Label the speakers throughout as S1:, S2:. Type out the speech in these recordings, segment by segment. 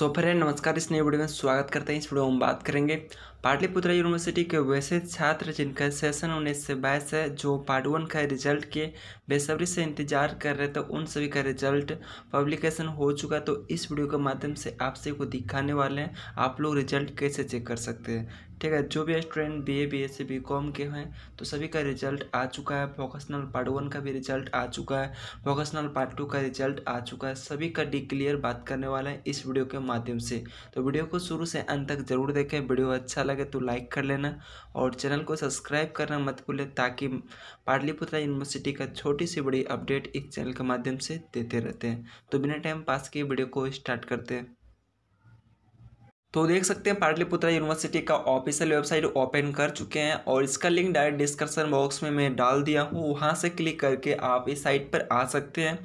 S1: सो फिर नमस्कार इस नए वीडियो में स्वागत करते हैं इस वीडियो में हम बात करेंगे पाटलिपुत्र यूनिवर्सिटी के वैसे छात्र जिनका सेशन उन्नीस से बाईस है जो पार्ट वन का रिजल्ट के बेसब्री से इंतजार कर रहे थे उन सभी का रिजल्ट पब्लिकेशन हो चुका तो इस वीडियो के माध्यम से आप सभी को दिखाने वाले हैं आप लोग रिजल्ट कैसे चेक कर सकते हैं ठीक है जो भी student B A B S C B com के हैं तो सभी का रिजल्ट आ चुका है वोकेशनल पार्ट वन का भी रिजल्ट आ चुका है वोकेशनल पार्ट टू का रिजल्ट आ चुका है सभी का डिक्लियर बात करने वाला है इस वीडियो के माध्यम से तो वीडियो को शुरू से अंत तक जरूर देखें वीडियो अच्छा लगे तो लाइक कर लेना और चैनल को सब्सक्राइब करना मत भूलें ताकि पाटलिपुत्रा यूनिवर्सिटी का छोटी सी बड़ी अपडेट इस चैनल के माध्यम से देते रहते हैं तो बिना टाइम पास किए वीडियो को स्टार्ट करते हैं तो देख सकते हैं पाटलिपुत्र यूनिवर्सिटी का ऑफिशियल वेबसाइट ओपन कर चुके हैं और इसका लिंक डायरेक्ट डिस्क्रिप्शन बॉक्स में मैं डाल दिया हूँ वहाँ से क्लिक करके आप इस साइट पर आ सकते हैं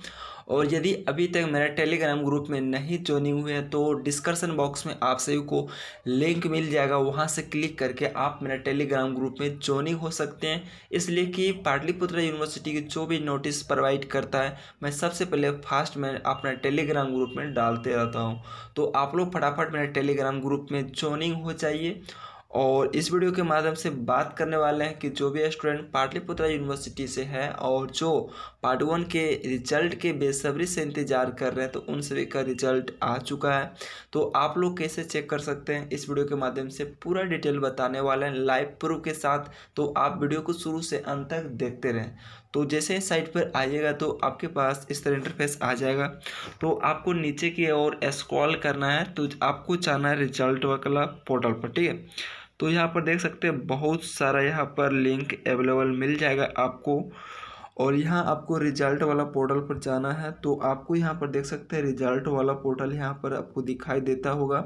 S1: और यदि अभी तक मेरा टेलीग्राम ग्रुप में नहीं ज्वाइनिंग हुए हैं तो डिस्कशन बॉक्स में आप सभी को लिंक मिल जाएगा वहाँ से क्लिक करके आप मेरा टेलीग्राम ग्रुप में ज्वाइनिंग हो सकते हैं इसलिए कि पाटलिपुत्र यूनिवर्सिटी की जो भी नोटिस प्रोवाइड करता है मैं सबसे पहले फास्ट में अपना टेलीग्राम ग्रुप में डालते रहता हूँ तो आप लोग फटाफट मेरे टेलीग्राम ग्रुप में ज्वाइनिंग हो जाइए और इस वीडियो के माध्यम से बात करने वाले हैं कि जो भी स्टूडेंट पाटलिपुत्रा यूनिवर्सिटी से हैं और जो पार्ट वन के रिजल्ट के बेसब्री से इंतज़ार कर रहे हैं तो उन सभी का रिजल्ट आ चुका है तो आप लोग कैसे चेक कर सकते हैं इस वीडियो के माध्यम से पूरा डिटेल बताने वाले हैं लाइव प्रूफ के साथ तो आप वीडियो को शुरू से अंत तक देखते रहें तो जैसे ही साइट पर आइएगा तो आपके पास इस तरह इंटरफेस आ जाएगा तो आपको नीचे की ओर स्क्रॉल करना है तो आपको जाना है रिजल्ट वाला पोर्टल पर ठीक है तो यहाँ पर देख सकते हैं बहुत सारा यहाँ पर लिंक अवेलेबल मिल जाएगा आपको और यहाँ आपको रिजल्ट वाला पोर्टल पर जाना है तो आपको यहाँ पर देख सकते हैं रिजल्ट वाला पोर्टल यहाँ पर आपको दिखाई देता होगा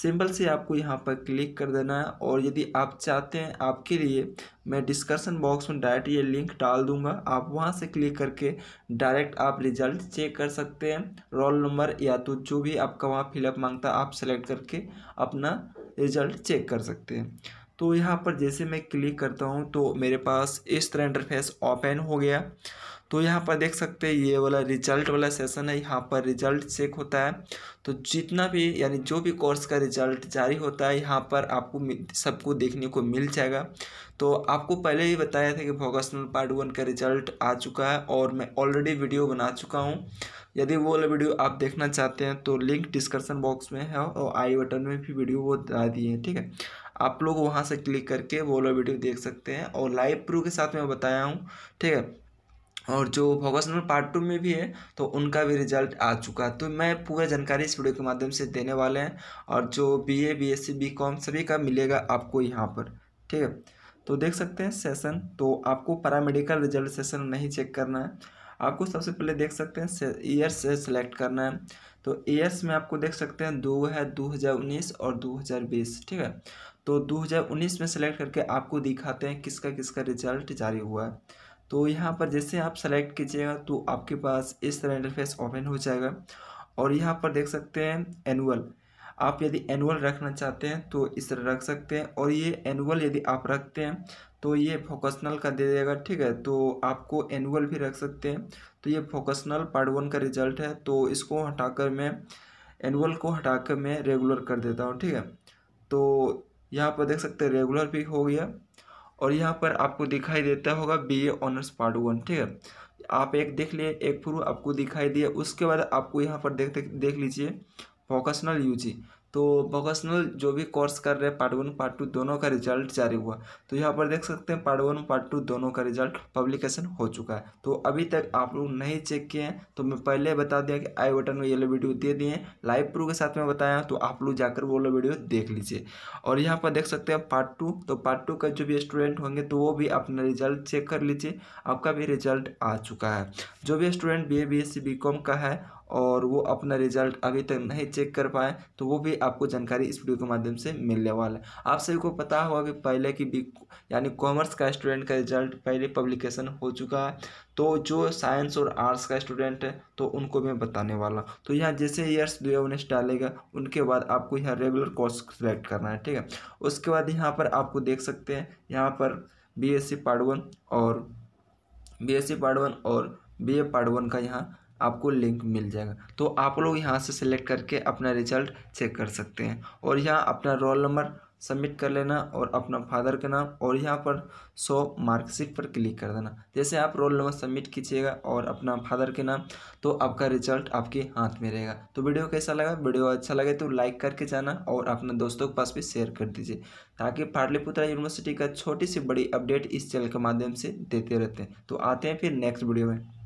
S1: सिंपल से आपको यहाँ पर क्लिक कर देना है और यदि आप चाहते हैं आपके लिए मैं डिस्कशन बॉक्स में डायरेक्ट ये लिंक डाल दूंगा आप वहाँ से क्लिक करके डायरेक्ट आप रिजल्ट चेक कर सकते हैं रोल नंबर या तो जो भी आपका वहाँ फिलअप मांगता है आप सेलेक्ट करके अपना रिजल्ट चेक कर सकते हैं तो यहाँ पर जैसे मैं क्लिक करता हूँ तो मेरे पास इस तरह इंटरफेस ओपन हो गया तो यहाँ पर देख सकते हैं ये वाला रिजल्ट वाला सेशन है यहाँ पर रिजल्ट चेक होता है तो जितना भी यानी जो भी कोर्स का रिजल्ट जारी होता है यहाँ पर आपको सबको देखने को मिल जाएगा तो आपको पहले ही बताया था कि भोगासनल पार्ट वन का रिजल्ट आ चुका है और मैं ऑलरेडी वीडियो बना चुका हूँ यदि वो वाला वीडियो आप देखना चाहते हैं तो लिंक डिस्क्रिप्शन बॉक्स में है और आई बटन में भी वीडियो वो दिए हैं ठीक है आप लोग वहाँ से क्लिक करके वो वाला वीडियो देख सकते हैं और लाइव प्रूफ के साथ मैं बताया हूँ ठीक है और जो फोकस नंबर पार्ट टू में भी है तो उनका भी रिजल्ट आ चुका है तो मैं पूरा जानकारी इस वीडियो के माध्यम से देने वाले हैं और जो B A B S C B com सभी का मिलेगा आपको यहाँ पर ठीक है तो देख सकते हैं सेशन तो आपको पैरामेडिकल रिजल्ट सेशन नहीं चेक करना है आपको सबसे पहले देख सकते हैं ईयर से सेलेक्ट करना है तो ईयर्स में आपको देख सकते हैं दो है 2019 और 2020 ठीक है तो 2019 में सेलेक्ट करके आपको दिखाते हैं किसका किसका रिजल्ट जारी हुआ है तो यहाँ पर जैसे आप सेलेक्ट कीजिएगा तो आपके पास इस तरह इंटरफेस ओपन हो जाएगा और यहाँ पर देख सकते हैं एनुअल आप यदि एनुअल रखना चाहते हैं तो इस तरह रख सकते हैं और ये एनुअल यदि आप रखते हैं तो ये फोकसनल का दे देगा ठीक है तो आपको एनुअल भी रख सकते हैं तो ये फोकसनल पार्ट वन का रिजल्ट है तो इसको हटाकर मैं एनुअल को हटाकर मैं रेगुलर कर देता हूँ ठीक है तो यहाँ पर देख सकते हैं रेगुलर भी हो गया और यहाँ पर आपको दिखाई देता होगा B A honours part one ठीक है आप एक देख लिए एक प्रूफ आपको दिखाई दिया उसके बाद आपको यहाँ पर देख देख लीजिए वोकेशनल यू तो वोकेशनल जो भी कोर्स कर रहे हैं पार्ट वन पार्ट टू दोनों का रिजल्ट जारी हुआ तो यहाँ पर देख सकते हैं पार्ट वन पार्ट टू दोनों का रिजल्ट पब्लिकेशन हो चुका है तो अभी तक आप लोग नहीं चेक किए हैं तो मैं पहले बता दिया कि आई बटन में येलो वीडियो दे दिए लाइव प्रू के साथ में बताया तो आप लोग जाकर वो लोग वीडियो देख लीजिए और यहाँ पर देख सकते हैं पार्ट टू तो पार्ट टू का जो भी स्टूडेंट होंगे तो वो भी अपना रिजल्ट चेक कर लीजिए आपका भी रिजल्ट आ चुका है जो भी student B A B S C B com का है और वो अपना रिजल्ट अभी तक नहीं चेक कर पाए तो वो भी आपको जानकारी इस वीडियो के माध्यम से मिलने वाला है आप सभी को पता होगा कि पहले की बी यानी कॉमर्स का स्टूडेंट का रिजल्ट पहले पब्लिकेशन हो चुका है तो जो साइंस और आर्ट्स का स्टूडेंट है तो उनको मैं बताने वाला तो यहाँ जैसे ईयर्स दो हज़ार उन्नीस डालेगा उनके बाद आपको यहाँ रेगुलर कोर्स सेलेक्ट करना है ठीक है उसके बाद यहाँ पर आपको देख सकते हैं यहाँ पर B S C part one और B S C part one और बी ए पार्ट वन का यहाँ आपको लिंक मिल जाएगा तो आप लोग यहाँ से सिलेक्ट करके अपना रिजल्ट चेक कर सकते हैं और यहाँ अपना रोल नंबर सबमिट कर लेना और अपना फादर का नाम और यहाँ पर सो मार्कशीट पर क्लिक कर देना जैसे आप रोल नंबर सबमिट कीजिएगा और अपना फादर के नाम तो आपका रिजल्ट आपके हाथ में रहेगा तो वीडियो कैसा लगा वीडियो अच्छा लगे तो लाइक करके जाना और अपने दोस्तों के पास भी शेयर कर दीजिए ताकि पाटलिपुत्रा यूनिवर्सिटी का छोटी सी बड़ी अपडेट इस चैनल के माध्यम से देते रहते हैं तो आते हैं फिर नेक्स्ट वीडियो में